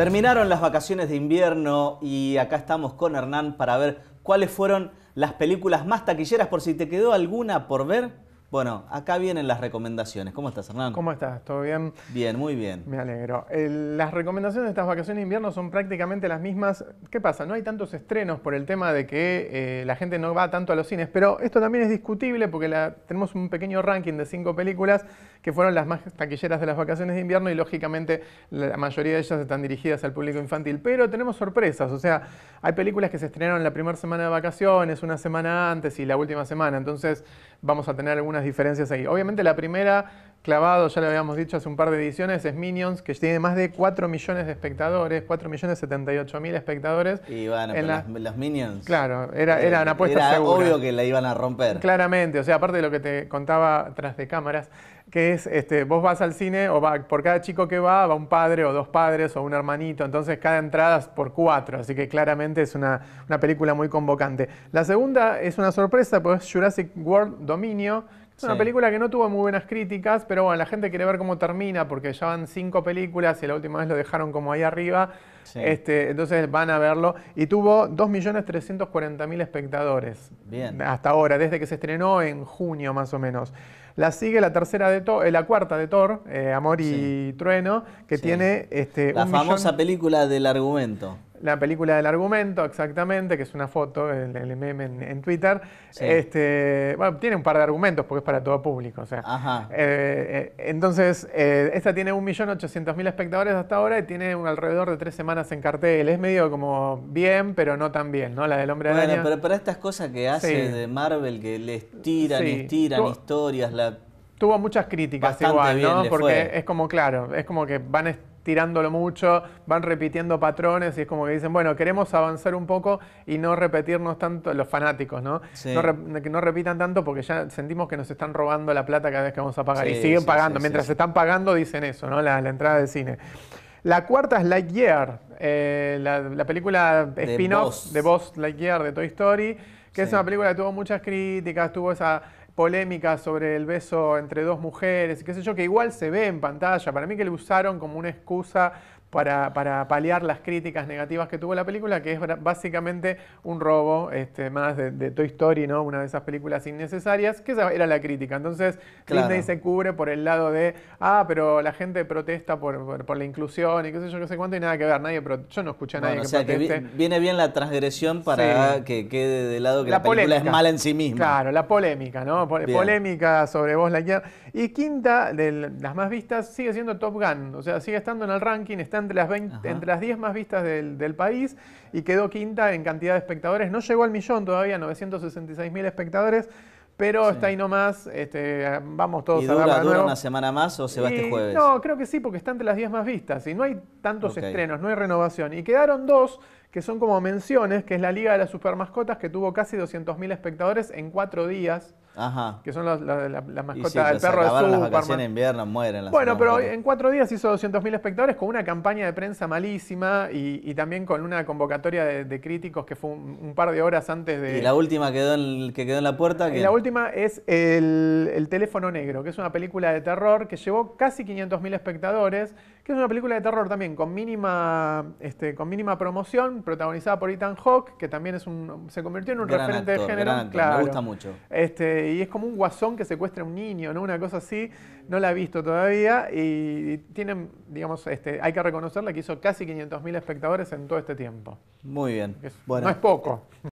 Terminaron las vacaciones de invierno y acá estamos con Hernán para ver cuáles fueron las películas más taquilleras por si te quedó alguna por ver. Bueno, acá vienen las recomendaciones. ¿Cómo estás, Hernán? ¿Cómo estás? ¿Todo bien? Bien, muy bien. Me alegro. las recomendaciones de estas vacaciones de invierno son prácticamente las mismas. ¿Qué pasa? No hay tantos estrenos por el tema de que eh, la gente no va tanto a los cines, pero esto también es discutible porque tenemos un pequeño ranking de cinco películas que fueron las más taquilleras de las vacaciones de invierno y lógicamente la mayoría de ellas están dirigidas al público infantil. Pero tenemos sorpresas, o sea, hay películas que se estrenaron la primera semana de vacaciones, una semana antes y la última semana. Entonces, vamos a tener algunas diferencias ahí. Obviamente la primera clavado, ya lo habíamos dicho hace un par de ediciones, es Minions, que tiene más de 4 millones de espectadores, 4 millones 78 mil espectadores. Y bueno, en la... los, Minions. Claro, era, era una apuesta era obvio que la iban a romper. Claramente, o sea, aparte de lo que te contaba tras de cámaras, que es, este, vos vas al cine, o va, por cada chico que va, va un padre o dos padres o un hermanito, entonces cada entrada es por cuatro, así que claramente es una, película muy convocante. La segunda es una sorpresa, pues Jurassic World Dominio, es una película que no tuvo muy buenas críticas, pero bueno, la gente quiere ver cómo termina porque ya van cinco películas y la última vez lo dejaron como ahí arriba. Este, entonces van a verlo. Y tuvo 2.340.000 espectadores. Bien. Hasta ahora, desde que se estrenó en junio más o menos. La sigue la tercera de Thor, eh, la cuarta de Thor, eh, Amor y Trueno, que tiene este, la famosa película del argumento la película del argumento, exactamente, que es una foto, el, el meme en, Twitter. Este, bueno, tiene un par de argumentos porque es para todo público. O sea, Ajá. Eh, eh entonces, eh, esta tiene 1.800.000 espectadores hasta ahora y tiene un alrededor de tres semanas en cartel. Es medio como bien, pero no tan bien, ¿no? La del hombre bueno, Pero para estas cosas que hace de Marvel, que les tiran, les tiran historias, la... Tuvo muchas críticas igual, ¿no? Porque es como, claro, es como que van a tirándolo mucho, van repitiendo patrones y es como que dicen, bueno, queremos avanzar un poco y no repetirnos tanto, los fanáticos, ¿no? que no repitan tanto porque ya sentimos que nos están robando la plata cada vez que vamos a pagar. y siguen pagando, mientras se están pagando dicen eso, ¿no? La, entrada de cine. La cuarta es Lightyear, eh, la, película spin-off de Boss Lightyear de Toy Story, que es una película que tuvo muchas críticas, tuvo esa polémica sobre el beso entre dos mujeres, qué sé yo, que igual se ve en pantalla. Para mí que lo usaron como una excusa para, paliar las críticas negativas que tuvo la película, que es básicamente un robo este, más de, Toy Story, ¿no? Una de esas películas innecesarias, que esa era la crítica. Entonces Disney se cubre por el lado de, ah, pero la gente protesta por, la inclusión y qué sé yo, qué sé cuánto, y nada que ver, nadie pero yo no escuché a nadie que o sea, proteste. Que viene bien la transgresión para que quede de lado que la, película es mala en sí misma. Claro, la polémica, ¿no? Polémica sobre vos, la Y quinta de las más vistas sigue siendo Top Gun, o sea, sigue estando en el ranking, está entre las, entre las 10 más vistas del, país y quedó quinta en cantidad de espectadores. No llegó al millón todavía, 966 mil espectadores, pero está ahí nomás. Este, vamos todos ¿Y dura, a dura una semana más o se va este jueves? No, creo que sí, porque está entre las 10 más vistas y no hay tantos estrenos, no hay renovación. Y quedaron dos que son como menciones, que es la Liga de las Supermascotas, que tuvo casi 200.000 espectadores en cuatro días. Ajá. Que son las la, mascotas del perro de Superman. Las en invierno mueren. bueno, pero en cuatro días hizo 200.000 espectadores con una campaña de prensa malísima y, también con una convocatoria de, críticos que fue un, par de horas antes de... Y la última quedó en, que quedó en la puerta. Y eh, la última es el, el Teléfono Negro, que es una película de terror que llevó casi 500.000 espectadores es una película de terror también, con mínima, este, con mínima promoción, protagonizada por Ethan Hawke, que también es un, se convirtió en un referente de género. Me gusta mucho. Este, y es como un guasón que secuestra a un niño, ¿no? Una cosa así, no la he visto todavía, y tienen, digamos, este, hay que reconocerla que hizo casi 500.000 espectadores en todo este tiempo. Muy bien. bueno. No es poco.